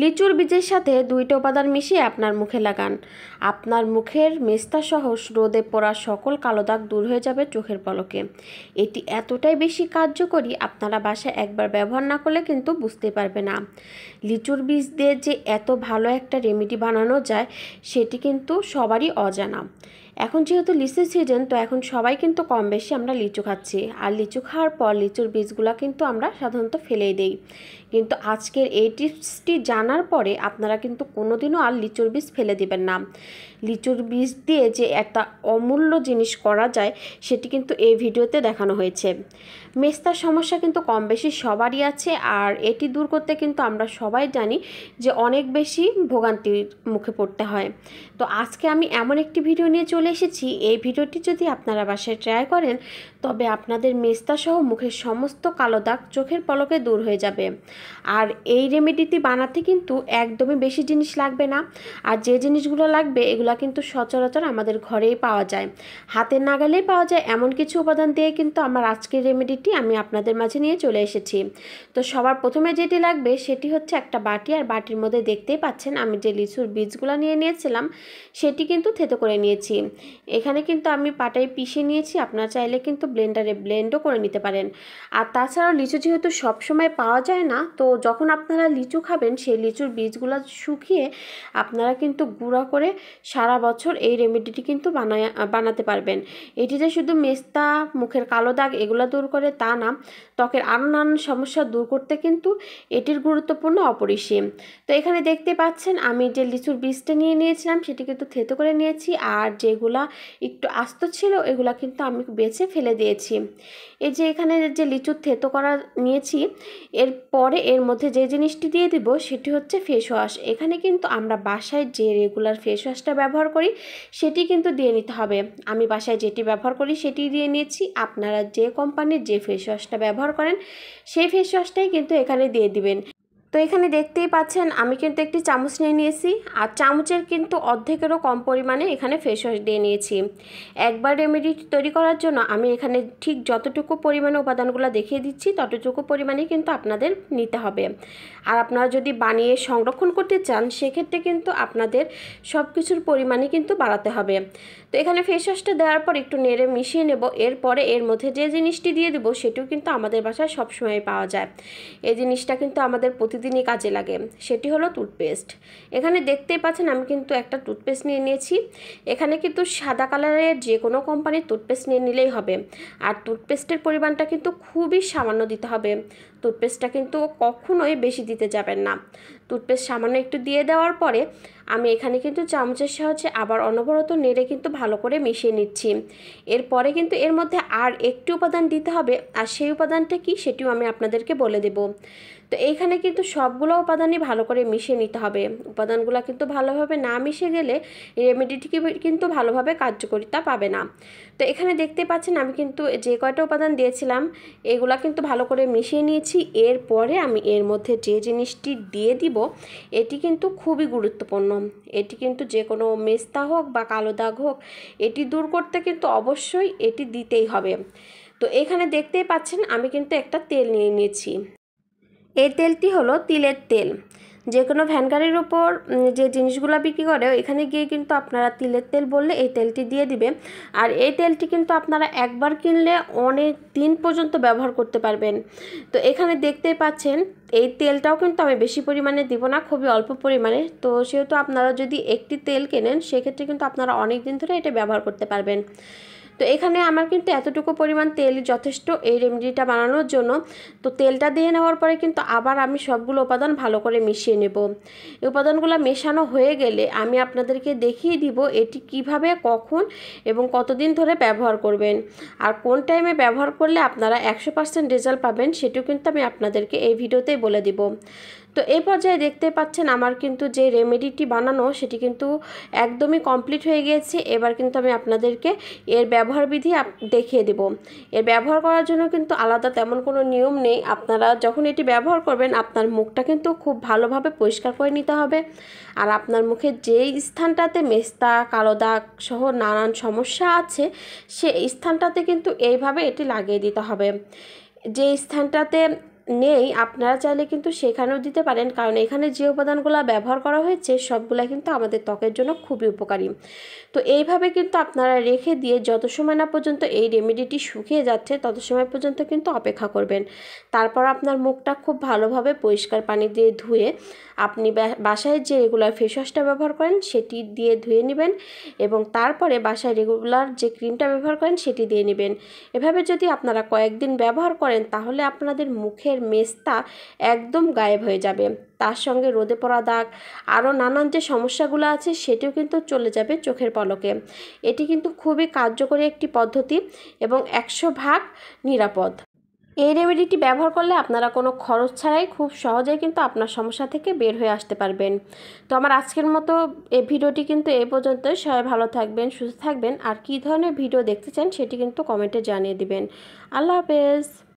লিচুর বীজের সাথে দুইটা উপাদান মিশিয়ে আপনার মুখে লাগান আপনার মুখের মেস্তা সহ রোদে পড়া সকল কালো দাগ দূর হয়ে যাবে চোখের পলকে এটি এতটাই বেশি কার্যকরী আপনারা বাসায় একবার ব্যবহার না করলে কিন্তু বুঝতে পারবে না লিচুর বীজ দিয়ে যে এত ভালো একটা রেমেডি বানানো যায় সেটি কিন্তু সবারই অজানা এখন যেহেতু লিচু সিজন তো এখন সবাই কিন্তু কম বেশি আমরা লিচু খাচ্ছি আর লিচু খাওয়ার পর লিচুর বীজগুলো কিন্তু আমরা সাধারণত ফেলেই দিই কিন্তু আজকের এই টিপসটি জানার পরে আপনারা কিন্তু কোনোদিনও আর লিচুর বীজ ফেলে দিবেন না লিচুর বীজ দিয়ে যে একটা অমূল্য জিনিস করা যায় সেটি কিন্তু এই ভিডিওতে দেখানো হয়েছে মেস্তার সমস্যা কিন্তু কম বেশি সবারই আছে আর এটি দূর করতে কিন্তু আমরা সবাই জানি যে অনেক বেশি ভোগান্তির মুখে পড়তে হয় তো আজকে আমি এমন একটি ভিডিও নিয়ে চলে এসেছি এই ভিডিওটি যদি আপনারা বাসায় ট্রাই করেন তবে আপনাদের মেস্তাসহ মুখের সমস্ত কালো দাগ চোখের পলকে দূর হয়ে যাবে আর এই রেমেডিটি বানাতে কিন্তু একদমই বেশি জিনিস লাগবে না আর যে জিনিসগুলো লাগবে এগুলো কিন্তু সচরাচর আমাদের ঘরেই পাওয়া যায় হাতের নাগালেই পাওয়া যায় এমন কিছু উপাদান দিয়ে কিন্তু আমার আজকের রেমেডিটি আমি আপনাদের মাঝে নিয়ে চলে এসেছি তো সবার প্রথমে যেটি লাগবে সেটি হচ্ছে একটা বাটি আর বাটির মধ্যে দেখতেই পাচ্ছেন আমি যে লিচুর বীজগুলো নিয়ে নিয়েছিলাম সেটি কিন্তু থেতো করে নিয়েছি এখানে কিন্তু আমি পাটায় পিষে নিয়েছি আপনার চাইলে কিন্তু ব্লেন্ডারে ব্লেন্ডও করে নিতে পারেন আর তাছাড়াও লিচু যেহেতু সবসময় পাওয়া যায় না তো যখন আপনারা লিচু খাবেন সেই লিচুর বীজগুলো শুকিয়ে আপনারা কিন্তু গুঁড়া করে সারা বছর এই রেমেডিটি কিন্তু বানায় বানাতে পারবেন এটি যে শুধু মেস্তা মুখের কালো দাগ এগুলো দূর করে তা না ত্বকের আরও নানান সমস্যা দূর করতে কিন্তু এটির গুরুত্বপূর্ণ অপরিসীম তো এখানে দেখতে পাচ্ছেন আমি যে লিচুর বীজটা নিয়ে নিয়েছিলাম সেটি কিন্তু থেতো করে নিয়েছি আর যেগুলা একটু আস্ত ছিল এগুলা কিন্তু আমি বেছে ফেলে দিয়েছি এই যে এখানে যে লিচুর থেতো করা নিয়েছি এরপরে এর মধ্যে যে জিনিসটি দিয়ে দিব সেটি হচ্ছে ফেস ওয়াশ এখানে কিন্তু আমরা বাসায় যে রেগুলার ফেস ওয়াশটা ব্যবহার করি সেটি কিন্তু দিয়ে নিতে হবে আমি বাসায় যেটি ব্যবহার করি সেটি দিয়ে নিয়েছি আপনারা যে কোম্পানির যে ফেস ওয়াশটা ব্যবহার করেন সেই ফেস ওয়াশটাই কিন্তু এখানে দিয়ে দিবেন তো এখানে দেখতেই পাচ্ছেন আমি কিন্তু একটি চামচ নিয়ে নিয়েছি আর চামচের কিন্তু অর্ধেকেরও কম পরিমাণে এখানে ফেস ওয়াশ দিয়ে নিয়েছি একবার রেমেডি তৈরি করার জন্য আমি এখানে ঠিক যতটুকু পরিমাণে উপাদানগুলো দেখিয়ে দিচ্ছি ততটুকু পরিমাণে কিন্তু আপনাদের নিতে হবে আর আপনারা যদি বানিয়ে সংরক্ষণ করতে চান সেক্ষেত্রে কিন্তু আপনাদের সব কিছুর পরিমাণে কিন্তু বাড়াতে হবে তো এখানে ফেস ওয়াশটা দেওয়ার পর একটু নেড়ে মিশিয়ে নেব এরপরে এর মধ্যে যে জিনিসটি দিয়ে দেবো সেটিও কিন্তু আমাদের বাসায় সবসময় পাওয়া যায় এই জিনিসটা কিন্তু আমাদের প্রতিদিনই কাজে লাগে সেটি হলো টুথপেস্ট এখানে দেখতেই পাচ্ছেন আমি কিন্তু একটা টুথপেস্ট নিয়ে নিয়েছি এখানে কিন্তু সাদা কালারের যে কোনো কোম্পানির টুথপেস্ট নিয়ে নিলেই হবে আর টুথপেস্টের পরিমাণটা কিন্তু খুবই সামান্য দিতে হবে টুথপেস্টটা কিন্তু কখনোই বেশি দিতে যাবেন না টুথপেস্ট সামান্য একটু দিয়ে দেওয়ার পরে আমি এখানে কিন্তু চামচের সাহায্যে আবার অনবরত নেড়ে কিন্তু ভালো করে মিশিয়ে নিচ্ছি এরপরে কিন্তু এর মধ্যে আর একটি উপাদান দিতে হবে আর সেই উপাদানটা কি সেটিও আমি আপনাদেরকে বলে দেব তো এইখানে কিন্তু সবগুলো উপাদানই ভালো করে মিশিয়ে নিতে হবে উপাদানগুলো কিন্তু ভালোভাবে না মিশে গেলে রেমেডিটি কিন্তু ভালোভাবে কার্যকরিতা পাবে না তো এখানে দেখতে পাচ্ছেন আমি কিন্তু যে কয়টা উপাদান দিয়েছিলাম এগুলা কিন্তু ভালো করে মিশিয়ে নিয়েছি এরপরে আমি এর মধ্যে যে জিনিসটি দিয়ে দিব এটি কিন্তু খুবই গুরুত্বপূর্ণ এটি কিন্তু যে কোনো মেস্তা হোক বা কালো দাগ হোক এটি দূর করতে কিন্তু অবশ্যই এটি দিতেই হবে তো এখানে দেখতেই পাচ্ছেন আমি কিন্তু একটা তেল নিয়ে নিয়েছি এই তেলটি হলো তিলের তেল যে কোনো ভ্যান গাড়ির ওপর যে জিনিসগুলো বিক্রি করে এখানে গিয়ে কিন্তু আপনারা তিলের তেল বললে এই তেলটি দিয়ে দিবে আর এই তেলটি কিন্তু আপনারা একবার কিনলে অনেক দিন পর্যন্ত ব্যবহার করতে পারবেন তো এখানে দেখতেই পাচ্ছেন এই তেলটাও কিন্তু আমি বেশি পরিমাণে দিব না খুবই অল্প পরিমাণে তো সেহেতু আপনারা যদি একটি তেল কেনেন সেক্ষেত্রে কিন্তু আপনারা অনেক দিন ধরে এটা ব্যবহার করতে পারবেন তো এখানে আমার কিন্তু এতটুকু পরিমাণ তেল যথেষ্ট এই রেমেডিটা বানানোর জন্য তো তেলটা দিয়ে নেওয়ার পরে কিন্তু আবার আমি সবগুলো উপাদান ভালো করে মিশিয়ে নেব এই উপাদানগুলো মেশানো হয়ে গেলে আমি আপনাদেরকে দেখিয়ে দিব এটি কিভাবে কখন এবং কতদিন ধরে ব্যবহার করবেন আর কোন টাইমে ব্যবহার করলে আপনারা একশো রেজাল্ট পাবেন সেটিও কিন্তু আমি আপনাদেরকে এই ভিডিওতেই বলে দিব তো এই পর্যায়ে দেখতে পাচ্ছেন আমার কিন্তু যে রেমেডিটি বানানো সেটি কিন্তু একদমই কমপ্লিট হয়ে গিয়েছে এবার কিন্তু আমি আপনাদেরকে এর ব্যবহার বিধি দেখিয়ে দেব এর ব্যবহার করার জন্য কিন্তু আলাদা তেমন কোনো নিয়ম নেই আপনারা যখন এটি ব্যবহার করবেন আপনার মুখটা কিন্তু খুব ভালোভাবে পরিষ্কার করে নিতে হবে আর আপনার মুখে যেই স্থানটাতে মেস্তা কালো দাগ সহ নানান সমস্যা আছে সে স্থানটাতে কিন্তু এইভাবে এটি লাগিয়ে দিতে হবে যে স্থানটাতে নেই আপনারা চাইলে কিন্তু সেখানেও দিতে পারেন কারণ এখানে যে উপাদানগুলো ব্যবহার করা হয়েছে সবগুলা কিন্তু আমাদের ত্বকের জন্য খুবই উপকারী তো এইভাবে কিন্তু আপনারা রেখে দিয়ে যত সময় না পর্যন্ত এই রেমেডিটি শুকিয়ে যাচ্ছে তত সময় পর্যন্ত কিন্তু অপেক্ষা করবেন তারপর আপনার মুখটা খুব ভালোভাবে পরিষ্কার পানি দিয়ে ধুয়ে আপনি বাসায় যে রেগুলার ফেস ওয়াশটা ব্যবহার করেন সেটি দিয়ে ধুয়ে নেবেন এবং তারপরে বাসায় রেগুলার যে ক্রিমটা ব্যবহার করেন সেটি দিয়ে নেবেন এভাবে যদি আপনারা কয়েকদিন ব্যবহার করেন তাহলে আপনাদের মুখে মুখের মেস্তা একদম গায়েব হয়ে যাবে তার সঙ্গে রোদে পড়া দাগ আরও নানান যে সমস্যাগুলো আছে সেটিও কিন্তু চলে যাবে চোখের পলকে এটি কিন্তু খুবই কার্যকরী একটি পদ্ধতি এবং একশো ভাগ নিরাপদ এই রেমেডিটি ব্যবহার করলে আপনারা কোনো খরচ ছাড়াই খুব সহজেই কিন্তু আপনার সমস্যা থেকে বের হয়ে আসতে পারবেন তো আমার আজকের মতো এই ভিডিওটি কিন্তু এই পর্যন্ত সবাই ভালো থাকবেন সুস্থ থাকবেন আর কী ধরনের ভিডিও দেখতে চান সেটি কিন্তু কমেন্টে জানিয়ে দিবেন আল্লাহ হাফেজ